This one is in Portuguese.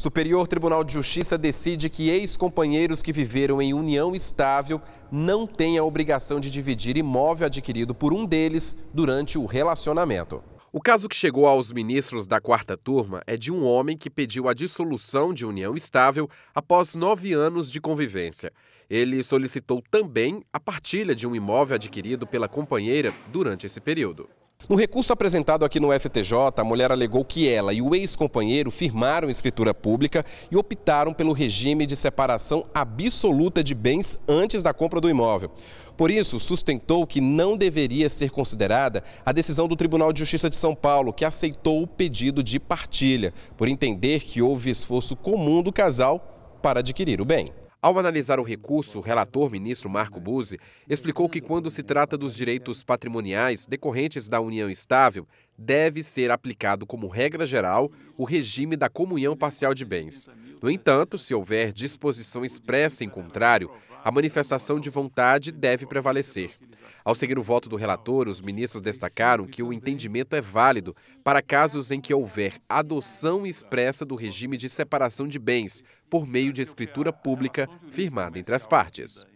Superior Tribunal de Justiça decide que ex-companheiros que viveram em união estável não têm a obrigação de dividir imóvel adquirido por um deles durante o relacionamento. O caso que chegou aos ministros da quarta turma é de um homem que pediu a dissolução de união estável após nove anos de convivência. Ele solicitou também a partilha de um imóvel adquirido pela companheira durante esse período. No recurso apresentado aqui no STJ, a mulher alegou que ela e o ex-companheiro firmaram escritura pública e optaram pelo regime de separação absoluta de bens antes da compra do imóvel. Por isso, sustentou que não deveria ser considerada a decisão do Tribunal de Justiça de São Paulo, que aceitou o pedido de partilha, por entender que houve esforço comum do casal para adquirir o bem. Ao analisar o recurso, o relator ministro Marco Buzzi explicou que, quando se trata dos direitos patrimoniais decorrentes da união estável, deve ser aplicado como regra geral o regime da comunhão parcial de bens. No entanto, se houver disposição expressa em contrário, a manifestação de vontade deve prevalecer. Ao seguir o voto do relator, os ministros destacaram que o entendimento é válido para casos em que houver adoção expressa do regime de separação de bens por meio de escritura pública firmada entre as partes.